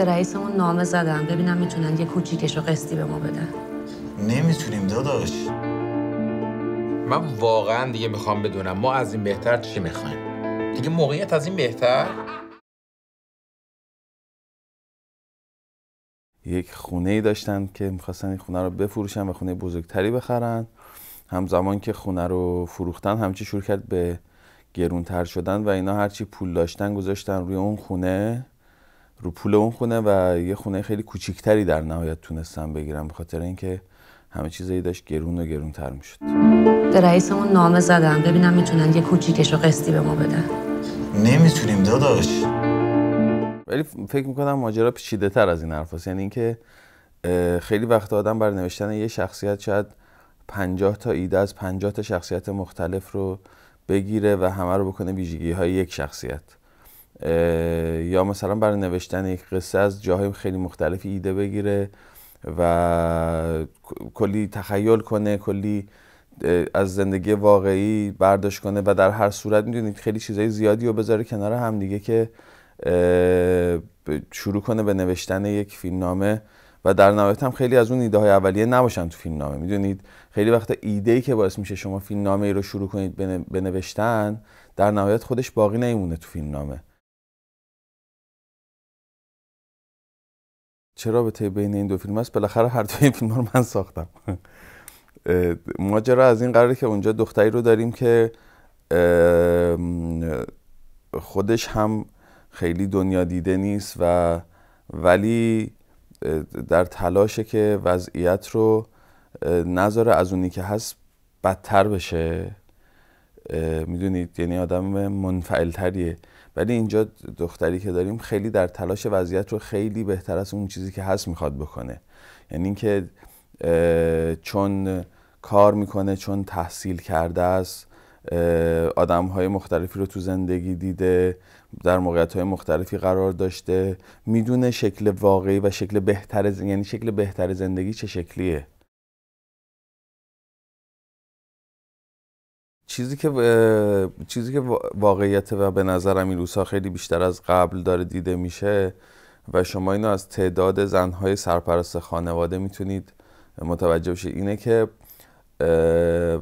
به رئیسمون نامه زدم ببینم میتونن یه کوچیکش و قسطی به ما بدن نمیتونیم داداش من واقعا دیگه میخوام بدونم ما از این بهتر چی میخوایم دیگه موقعیت از این بهتر یک خونه ای داشتن که میخواستن این خونه رو بفروشن و خونه بزرگتری بخرن همزمان که خونه رو فروختن همچی شروع کرد به گرونتر شدن و اینا هرچی پول داشتن گذاشتن روی اون خونه رو پول اون خونه و یه خونه خیلی کوچیکتری در نهایت تونستم بگیرم به خاطر اینکه همه چیزایی داشت گرون و گرونتر میشد به رئیسمون نامه زدم ببینم میتونن یه کوچیکش رو قسطی به ما بدن نمیتونیم داداش ولی فکر میکنم ماجرا پیچیده تر از این حرف هست. یعنی اینکه خیلی وقت آدم بر نوشتن یه شخصیت شاید پنجاه تا ایده از پنجاه تا شخصیت مختلف رو بگیره و همه رو بکنه ویژگی های یک شخصیت یا مثلا برای نوشتن یک قصه از جاهای خیلی مختلفی ایده بگیره و کلی تخیل کنه کلی از زندگی واقعی برداشت کنه و در هر صورت میدونید خیلی چیزای زیادی رو بذاره کنار هم دیگه که شروع کنه به نوشتن یک فیلمنامه و در نهایت هم خیلی از اون ایده های اولیه نباشن تو فیلم نامه میدونید خیلی وقتا ایده ای که باعث میشه شما فیلم نامه ای رو شروع کنید به نوشتن در نهایت خودش باقی نمیمونه تو فیلم نامه چه رابطه بین این دو فیلم است بالاخره هر دوی این فیلم رو من ساختم ماجرا از این قراره که اونجا دختری رو داریم که خودش هم خیلی دنیا دیده نیست و ولی در تلاشه که وضعیت رو نذاره از اونی که هست بدتر بشه میدونید یعنی آدم تریه ولی اینجا دختری که داریم خیلی در تلاش وضعیت رو خیلی بهتر از اون چیزی که هست میخواد بکنه یعنی اینکه چون کار میکنه چون تحصیل کرده است آدم های مختلفی رو تو زندگی دیده در موقعیت های مختلفی قرار داشته میدونه شکل واقعی و شکل بهتر یعنی شکل بهتر زندگی چه شکلیه چیزی که چیزی که واقعیت و به نظرم این روزها خیلی بیشتر از قبل داره دیده میشه و شما اینو از تعداد زنهای سرپرست خانواده میتونید متوجه بشید اینه که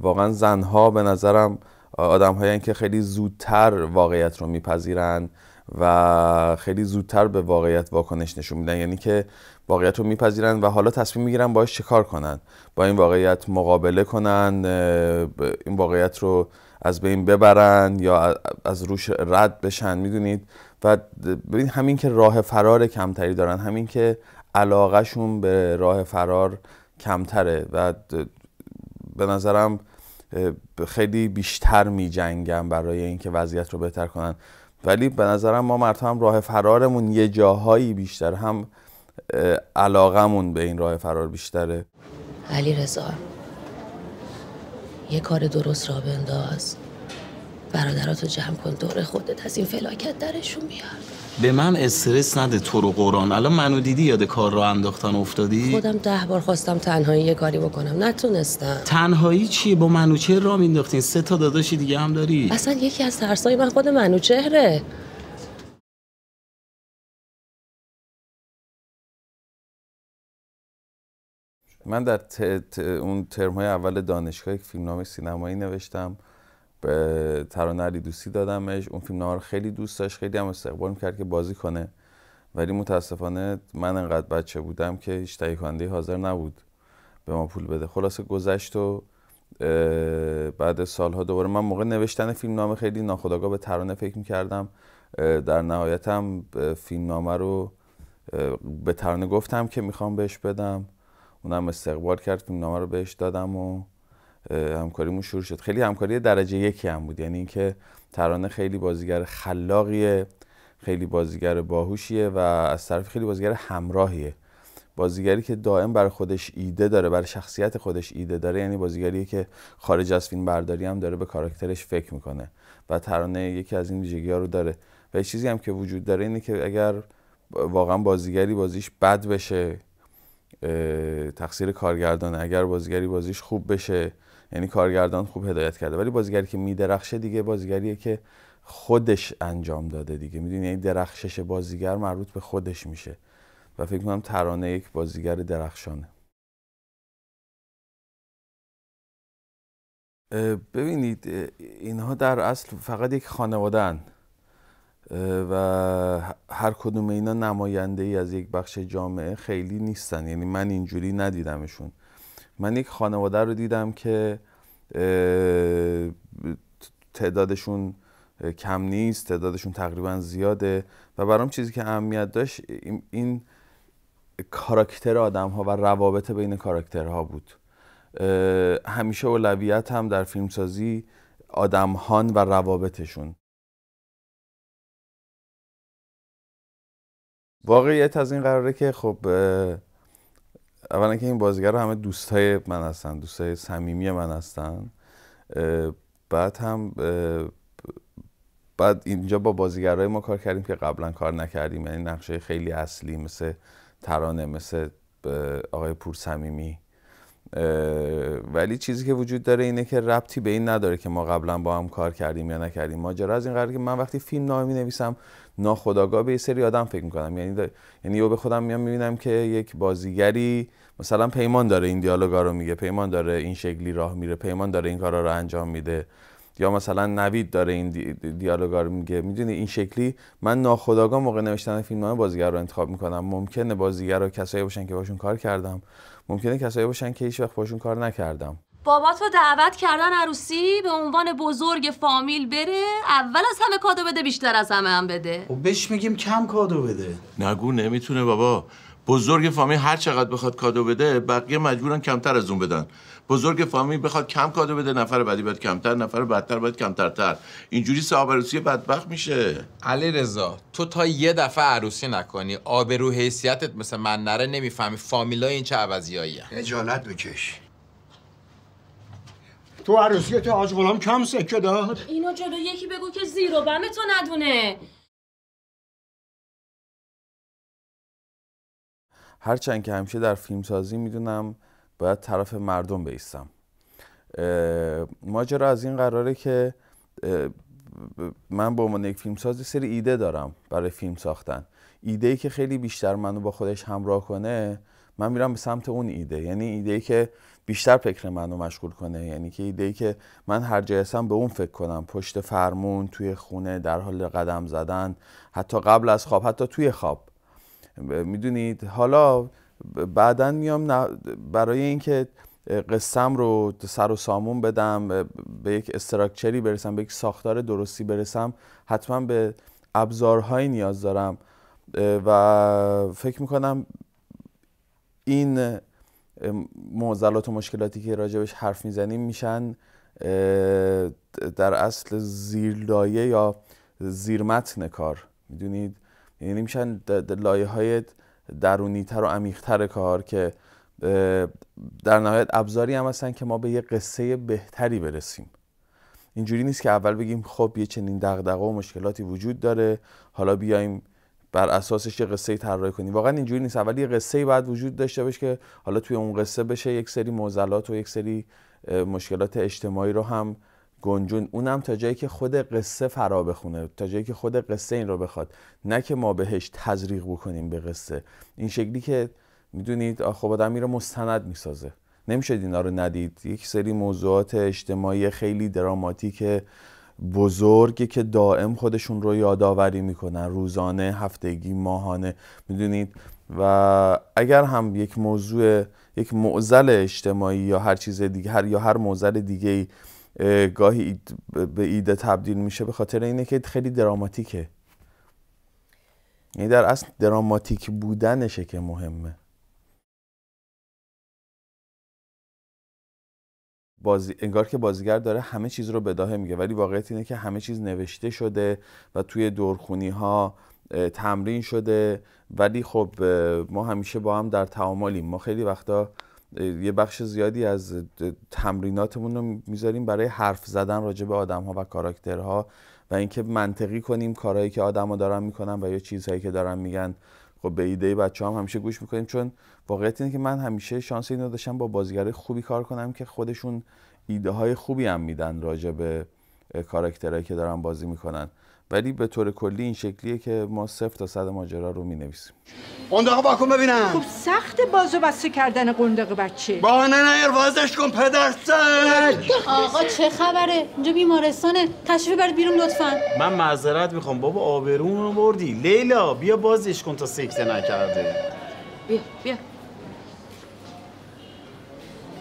واقعا زنها به نظرم آدم که خیلی زودتر واقعیت رو میپذیرن و خیلی زودتر به واقعیت واکنش نشون میدن یعنی که واقعیت رو میپذیرن و حالا تصمیم میگیرن باش چکار کنن با این واقعیت مقابله کنن این واقعیت رو از بین ببرن یا از روش رد بشن میدونید و ببین همین که راه فرار کمتری دارن همین که علاقهشون به راه فرار کمتره و به نظرم خیلی بیشتر می جنگم برای اینکه وضعیت رو بهتر کنن ولی به نظرم ما مردها هم راه فرارمون یه جاهایی بیشتر هم علاقمون به این راه فرار بیشتره علی رزا یه کار درست را بنداز برادراتو جمع کن دور خودت از این فلاکت درشون بیار به من استرس نده تو رو قرآن الان منو دیدی یاد کار رو انداختن افتادی خودم ده بار خواستم تنهایی یه کاری بکنم نتونستم تنهایی چی؟ با منوچهر را مینداختین سه تا داداشی دیگه هم داری اصلا یکی از ترسای من خود منوچهره من در ت... اون ترم اول دانشگاه یک نامه سینمایی نوشتم به ترانه علی دوستی دادمش اون فیلم رو خیلی دوست داشت خیلی هم استقبال کرد که بازی کنه ولی متاسفانه من انقدر بچه بودم که هیچ تهیه حاضر نبود به ما پول بده خلاصه گذشت و بعد سالها دوباره من موقع نوشتن فیلم نامه خیلی ناخودآگاه به ترانه فکر میکردم در نهایتم فیلم نامه رو به ترانه گفتم که میخوام بهش بدم اونم استقبال کرد فیلم نامه رو بهش دادم و همکاریمون شروع شد خیلی همکاری درجه یکی هم بود یعنی اینکه ترانه خیلی بازیگر خلاقیه خیلی بازیگر باهوشیه و از طرف خیلی بازیگر همراهیه بازیگری که دائم بر خودش ایده داره بر شخصیت خودش ایده داره یعنی بازیگری که خارج از فیلم برداری هم داره به کاراکترش فکر میکنه و ترانه یکی از این ویژگی ها رو داره و یه چیزی هم که وجود داره اینه که اگر واقعا بازیگری بازیش بد بشه تقصیر کارگردانه اگر بازیگری بازیش خوب بشه یعنی کارگردان خوب هدایت کرده ولی بازیگری که میدرخشه دیگه بازیگریه که خودش انجام داده دیگه میدونی یعنی درخشش بازیگر مربوط به خودش میشه و فکر کنم ترانه یک بازیگر درخشانه ببینید اینها در اصل فقط یک خانواده هن و هر کدوم اینا نماینده ای از یک بخش جامعه خیلی نیستن یعنی من اینجوری ندیدمشون من یک خانواده رو دیدم که تعدادشون کم نیست تعدادشون تقریبا زیاده و برام چیزی که اهمیت داشت این کاراکتر آدم ها و روابط بین کاراکترها بود همیشه اولویت هم در فیلمسازی هان و روابطشون واقعیت از این قراره که خب اولا که این بازیگرا همه دوستای من هستن دوستای صمیمی من هستن بعد هم بعد اینجا با بازیگرای ما کار کردیم که قبلا کار نکردیم یعنی نقشه خیلی اصلی مثل ترانه مثل آقای پور صمیمی ولی چیزی که وجود داره اینه که ربطی به این نداره که ما قبلا با هم کار کردیم یا نکردیم ماجرا از این قرار که من وقتی فیلم نامه نویسم ناخداگاه به یه سری آدم فکر میکنم یعنی دا... یعنی یو به خودم میام میبینم که یک بازیگری مثلا پیمان داره این دیالوگا رو میگه پیمان داره این شکلی راه میره پیمان داره این کارا رو انجام میده یا مثلا نوید داره این دیالوگا رو میگه میدونی این شکلی من ناخداگاه موقع نوشتن فیلمنامه بازیگر رو انتخاب میکنم ممکنه بازیگر رو کسایی باشن که باشون کار کردم ممکنه کسایی باشن که هیچ وقت باشون کار نکردم بابات رو دعوت کردن عروسی به عنوان بزرگ فامیل بره اول از همه کادو بده بیشتر از همه هم بده و خب بهش میگیم کم کادو بده نگو نمیتونه بابا بزرگ فامیل هر چقدر بخواد کادو بده بقیه مجبورن کمتر از اون بدن بزرگ فامیل بخواد کم کادو بده نفر بعدی باید کمتر نفر بدتر باید کمترتر اینجوری سه عروسی بدبخت میشه علی رضا تو تا یه دفعه عروسی نکنی آبرو حیثیتت مثل من نره نمیفهمی فامیلای این چه عوضیاییه اجالت بکش تو عروسی تو آج کم سکه داد اینو جلو یکی بگو که زیر و بم تو ندونه هرچند که همیشه در فیلم سازی میدونم باید طرف مردم بیستم ماجرا از این قراره که من به عنوان یک فیلمساز سری ایده دارم برای فیلم ساختن ایده ای که خیلی بیشتر منو با خودش همراه کنه من میرم به سمت اون ایده یعنی ایده ای که بیشتر فکر منو مشغول کنه یعنی که ایده ای که من هر جای هستم به اون فکر کنم پشت فرمون توی خونه در حال قدم زدن حتی قبل از خواب حتی توی خواب میدونید حالا بعدا میام برای اینکه قسم رو سر و سامون بدم به یک استراکچری برسم به یک ساختار درستی برسم حتما به ابزارهایی نیاز دارم و فکر میکنم این معضلات و مشکلاتی که راجبش حرف میزنیم میشن در اصل زیرلایه یا زیرمتن کار میدونید یعنی میشن لایه های درونیتر و عمیقتر کار که در نهایت ابزاری هم هستن که ما به یه قصه بهتری برسیم اینجوری نیست که اول بگیم خب یه چنین دغدغه و مشکلاتی وجود داره حالا بیایم بر اساسش یه قصه طراحی کنیم واقعا اینجوری نیست اول یه قصه باید وجود داشته باشه که حالا توی اون قصه بشه یک سری معضلات و یک سری مشکلات اجتماعی رو هم گنجون اونم تا جایی که خود قصه فرا بخونه تا جایی که خود قصه این رو بخواد نه که ما بهش تزریق بکنیم به قصه این شکلی که میدونید خب آدم رو مستند میسازه نمیشه اینا رو ندید یک سری موضوعات اجتماعی خیلی دراماتیک بزرگی که دائم خودشون رو یادآوری میکنن روزانه هفتگی ماهانه میدونید و اگر هم یک موضوع یک معضل اجتماعی یا هر چیز دیگه هر یا هر معضل دیگه گاهی به ایده تبدیل میشه به خاطر اینه که خیلی دراماتیکه یعنی در اصل دراماتیک بودنشه که مهمه بازی... انگار که بازیگر داره همه چیز رو بداهه میگه ولی واقعیت اینه که همه چیز نوشته شده و توی دورخونی ها تمرین شده ولی خب ما همیشه با هم در تعاملیم ما خیلی وقتا یه بخش زیادی از تمریناتمون رو میذاریم برای حرف زدن راجع به آدم ها و کاراکترها و اینکه منطقی کنیم کارهایی که ها دارن میکنن و یا چیزهایی که دارن میگن خب به ایده بچه هم همیشه گوش میکنیم چون واقعیت اینه که من همیشه شانس این داشتم با بازیگرای خوبی کار کنم که خودشون ایده های خوبی هم میدن راجع به کاراکترهایی که دارن بازی میکنن ولی به طور کلی این شکلیه که ما صفر تا صد ماجرا رو مینویسیم قندقه کن ببینم خب سخت بازو بسته کردن قندقه بچه با نه نه بازش کن پدر آقا چه خبره اینجا بیمارستانه تشریف برد بیرون لطفا من معذرت میخوام بابا آبرون رو بردی لیلا بیا بازش کن تا سکته نکرده بیا بیا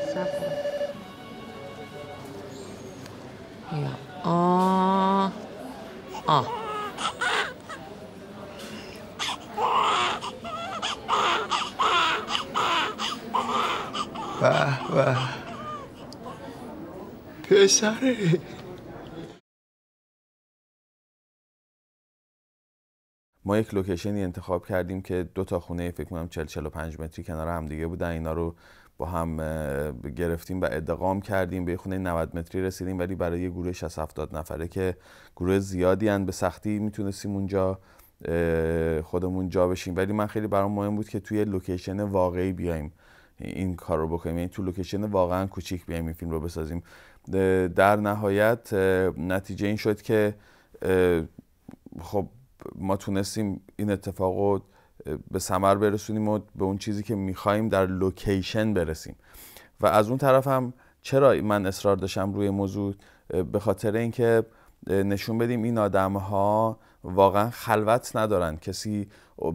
سفر. آه آه به به پسره ما یک لوکیشنی انتخاب کردیم که دو تا خونه فکر کنم 40 45 متری کنار هم دیگه بودن اینا رو با هم گرفتیم و ادغام کردیم به خونه 90 متری رسیدیم ولی برای یه گروه 60 70 نفره که گروه زیادی هن به سختی میتونستیم اونجا خودمون جا بشیم ولی من خیلی برام مهم بود که توی لوکیشن واقعی بیایم این کار رو بکنیم یعنی تو لوکیشن واقعا کوچیک بیایم این فیلم رو بسازیم در نهایت نتیجه این شد که خب ما تونستیم این اتفاق رو به ثمر برسونیم و به اون چیزی که میخواییم در لوکیشن برسیم و از اون طرف هم چرا من اصرار داشتم روی موضوع به خاطر اینکه نشون بدیم این آدم ها واقعا خلوت ندارن کسی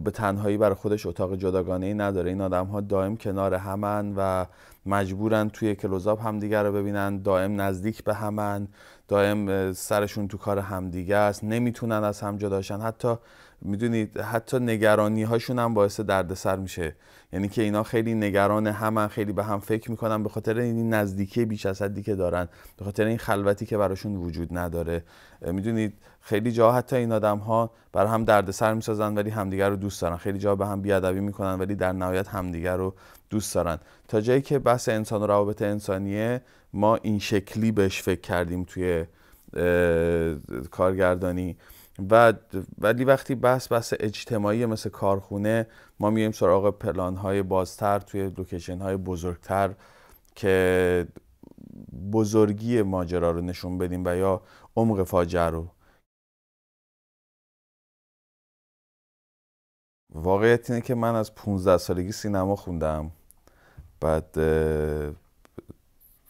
به تنهایی برای خودش اتاق جداگانه ای نداره این آدم ها دائم کنار همن و مجبورن توی کلوزاب همدیگه رو ببینن دائم نزدیک به همن دائم سرشون تو کار همدیگه است نمیتونن از هم جداشن حتی میدونید حتی نگرانی هاشون هم باعث دردسر میشه یعنی که اینا خیلی نگران هم خیلی به هم فکر میکنن به خاطر این نزدیکی بیش از حدی که دارن به خاطر این خلوتی که براشون وجود نداره میدونید خیلی جا حتی این آدم ها بر هم دردسر میسازن ولی همدیگر رو دوست دارن خیلی جا به هم بیادبی میکنن ولی در نهایت همدیگر رو دوست دارن تا جایی که بحث انسان و روابط انسانیه ما این شکلی بهش فکر کردیم توی کارگردانی و ولی وقتی بحث بحث اجتماعی مثل کارخونه ما میایم سراغ پلان های بازتر توی لوکیشن های بزرگتر که بزرگی ماجرا رو نشون بدیم و یا عمق فاجعه رو واقعیت اینه که من از 15 سالگی سینما خوندم بعد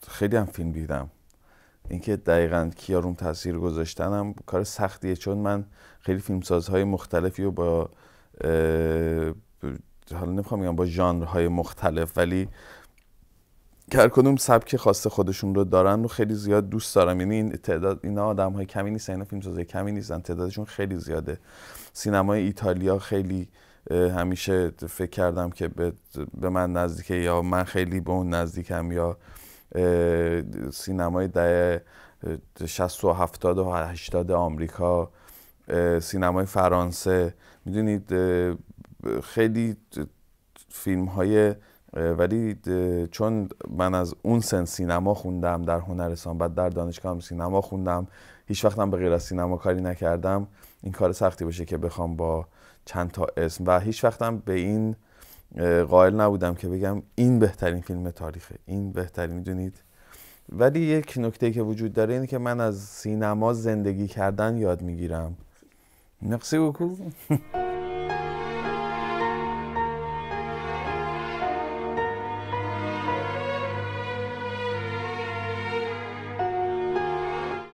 خیلی هم فیلم دیدم اینکه دقیقا کیا روم تاثیر گذاشتنم کار سختیه چون من خیلی فیلمسازهای مختلفی و با حالا نمیخوام بگم با ژانرهای مختلف ولی هر کدوم سبک خاص خودشون رو دارن رو خیلی زیاد دوست دارم یعنی این تعداد اینا آدم های کمی نیستن اینا فیلم کمی نیستن تعدادشون خیلی زیاده سینمای ایتالیا خیلی همیشه فکر کردم که به من نزدیکه یا من خیلی به اون نزدیکم یا سینمای ده 60 و 70 و 80 آمریکا سینمای فرانسه میدونید خیلی فیلم های ولی چون من از اون سن سینما خوندم در هنرستان بعد در دانشگاه هم سینما خوندم هیچ وقتم به غیر از سینما کاری نکردم این کار سختی باشه که بخوام با چند تا اسم و هیچ وقتم به این قائل نبودم که بگم این بهترین فیلم تاریخه این بهترین میدونید ولی یک نکته که وجود داره اینه که من از سینما زندگی کردن یاد میگیرم نقصی بکو